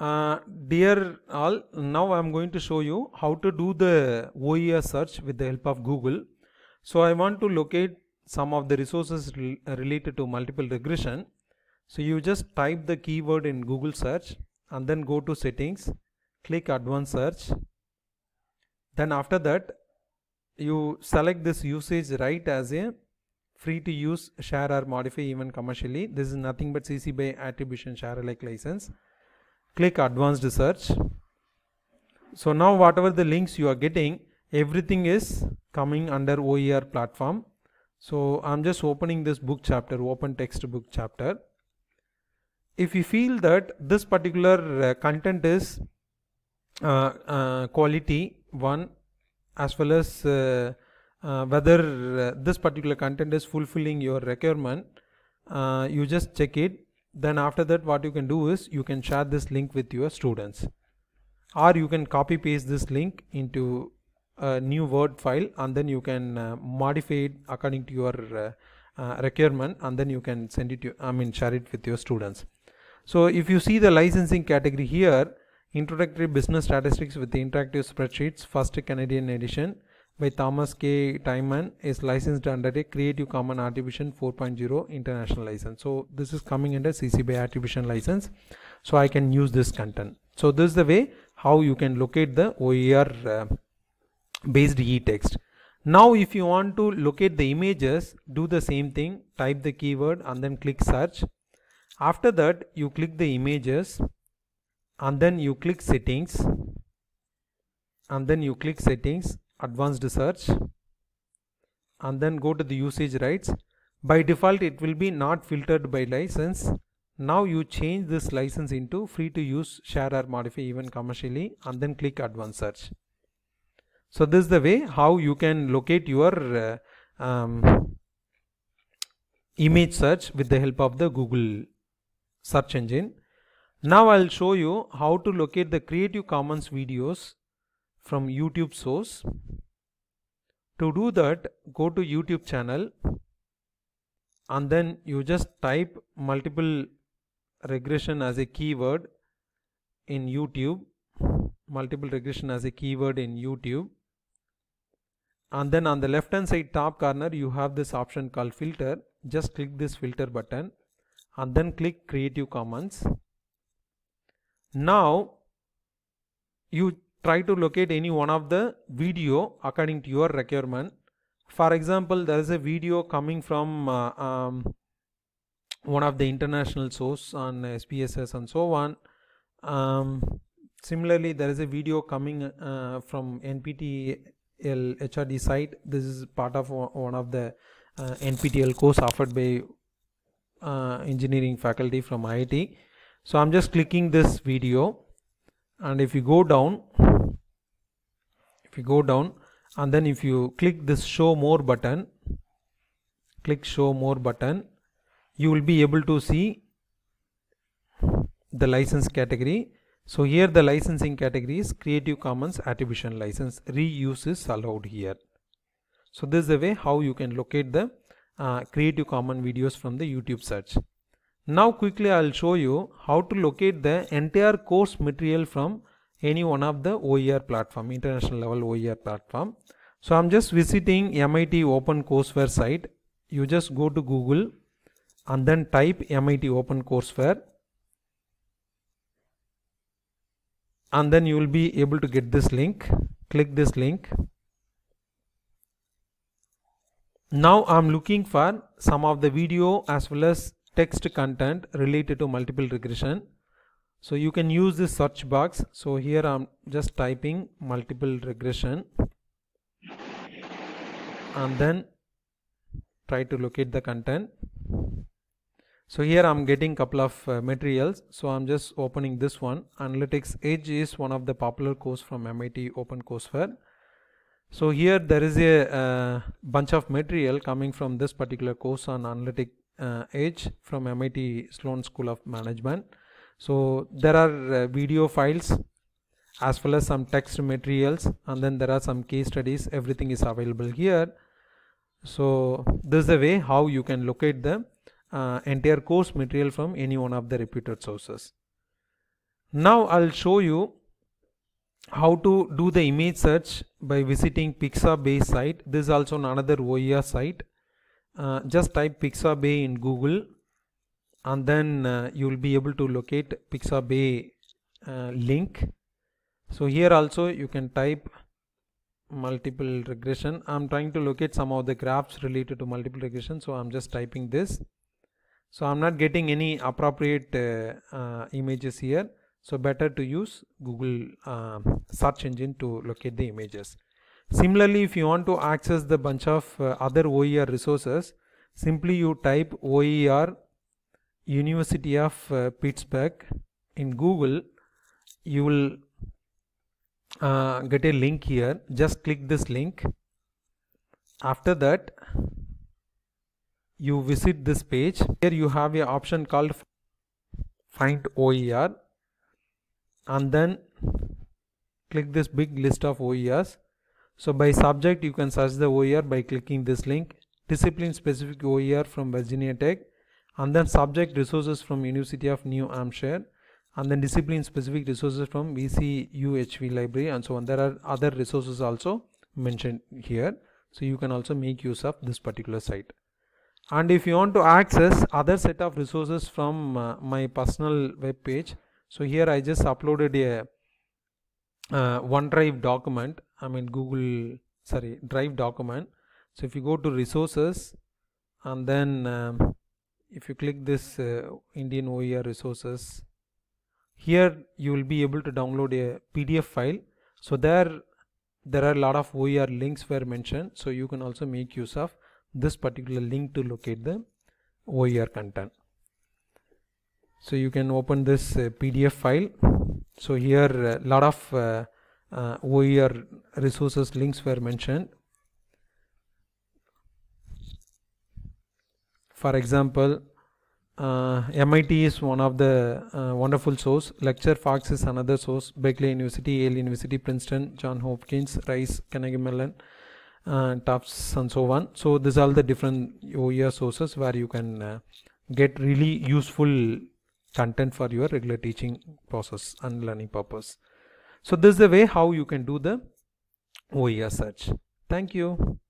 Uh, dear all, now I am going to show you how to do the OER search with the help of Google. So I want to locate some of the resources re uh, related to multiple regression. So you just type the keyword in Google search and then go to settings, click advanced search. Then after that, you select this usage right as a free to use, share or modify even commercially. This is nothing but CC by attribution share alike license click advanced search so now whatever the links you are getting everything is coming under OER platform so I'm just opening this book chapter open textbook chapter if you feel that this particular uh, content is uh, uh, quality one as well as uh, uh, whether uh, this particular content is fulfilling your requirement you just check it then after that what you can do is you can share this link with your students or you can copy paste this link into a new word file and then you can uh, modify it according to your uh, uh requirement and then you can send it to I mean share it with your students so if you see the licensing category here introductory business statistics with the interactive spreadsheets first Canadian edition by Thomas K. Timon is licensed under a Creative Commons Attribution 4.0 international license. So this is coming under CC BY attribution license. So I can use this content. So this is the way how you can locate the OER uh, based e-text. Now if you want to locate the images, do the same thing, type the keyword and then click search. After that you click the images and then you click settings and then you click settings advanced search and then go to the usage rights by default it will be not filtered by license now you change this license into free to use share or modify even commercially and then click advanced search so this is the way how you can locate your uh, um, image search with the help of the Google search engine. Now I'll show you how to locate the Creative Commons videos from YouTube source. To do that, go to YouTube channel and then you just type multiple regression as a keyword in YouTube, multiple regression as a keyword in YouTube. And then on the left hand side top corner, you have this option called filter. Just click this filter button and then click creative commons. Now you try to locate any one of the video according to your requirement for example there is a video coming from uh, um, one of the international source on SPSS and so on um, similarly there is a video coming uh, from NPTEL HRD site this is part of one of the uh, NPTEL course offered by uh, engineering faculty from IIT so I'm just clicking this video and if you go down if you go down and then if you click this show more button click show more button you will be able to see the license category so here the licensing category is creative commons attribution license reuse is allowed here so this is the way how you can locate the uh, creative common videos from the youtube search now quickly i'll show you how to locate the entire course material from any one of the OER platform, international level OER platform. So I'm just visiting MIT Open Courseware site. You just go to Google and then type MIT Open Courseware and then you will be able to get this link. Click this link. Now I'm looking for some of the video as well as text content related to multiple regression. So you can use this search box. So here I'm just typing multiple regression and then try to locate the content. So here I'm getting couple of uh, materials. So I'm just opening this one. Analytics Edge is one of the popular course from MIT Open Courseware. So here there is a uh, bunch of material coming from this particular course on analytic uh, Edge from MIT Sloan School of Management so there are uh, video files as well as some text materials and then there are some case studies everything is available here so this is the way how you can locate the uh, entire course material from any one of the reputed sources now i'll show you how to do the image search by visiting pixabay site this is also another oer site uh, just type pixabay in google and then uh, you will be able to locate pixabay uh, link so here also you can type multiple regression i'm trying to locate some of the graphs related to multiple regression so i'm just typing this so i'm not getting any appropriate uh, uh images here so better to use google um, search engine to locate the images similarly if you want to access the bunch of uh, other oer resources simply you type oer University of uh, Pittsburgh in Google you will uh, get a link here just click this link after that you visit this page here you have a option called find OER and then click this big list of OERs so by subject you can search the OER by clicking this link discipline specific OER from Virginia Tech and then subject resources from University of New Hampshire and then discipline specific resources from VCUHV library and so on there are other resources also mentioned here so you can also make use of this particular site and if you want to access other set of resources from uh, my personal web page so here I just uploaded a uh, OneDrive document I mean Google sorry drive document so if you go to resources and then um, if you click this uh, Indian OER resources here you will be able to download a PDF file so there there are a lot of OER links were mentioned so you can also make use of this particular link to locate the OER content so you can open this uh, PDF file so here a uh, lot of uh, uh OER resources links were mentioned for example uh, MIT is one of the uh, wonderful source. Lecture Fox is another source. Berkeley University, Yale University, Princeton, John Hopkins, Rice, Carnegie Mellon, uh, Tufts, and so on. So these are the different OER sources where you can uh, get really useful content for your regular teaching process and learning purpose. So this is the way how you can do the OER search. Thank you.